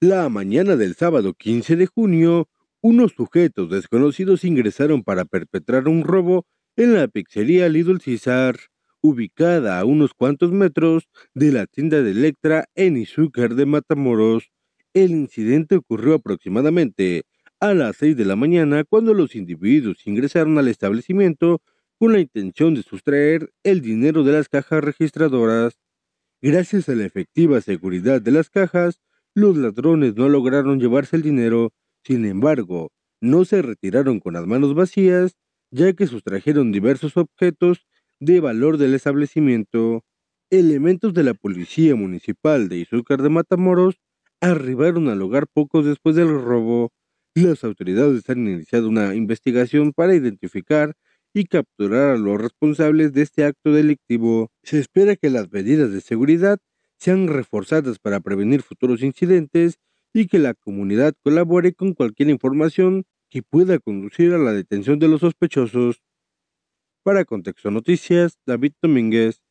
La mañana del sábado 15 de junio, unos sujetos desconocidos ingresaron para perpetrar un robo en la pizzería Lidl Cesar, ubicada a unos cuantos metros de la tienda de Electra en Izúcar de Matamoros. El incidente ocurrió aproximadamente a las 6 de la mañana cuando los individuos ingresaron al establecimiento con la intención de sustraer el dinero de las cajas registradoras. Gracias a la efectiva seguridad de las cajas, los ladrones no lograron llevarse el dinero, sin embargo, no se retiraron con las manos vacías, ya que sustrajeron diversos objetos de valor del establecimiento. Elementos de la Policía Municipal de Izúcar de Matamoros arribaron al hogar poco después del robo. Las autoridades han iniciado una investigación para identificar y capturar a los responsables de este acto delictivo. Se espera que las medidas de seguridad sean reforzadas para prevenir futuros incidentes y que la comunidad colabore con cualquier información que pueda conducir a la detención de los sospechosos. Para Contexto Noticias, David Domínguez.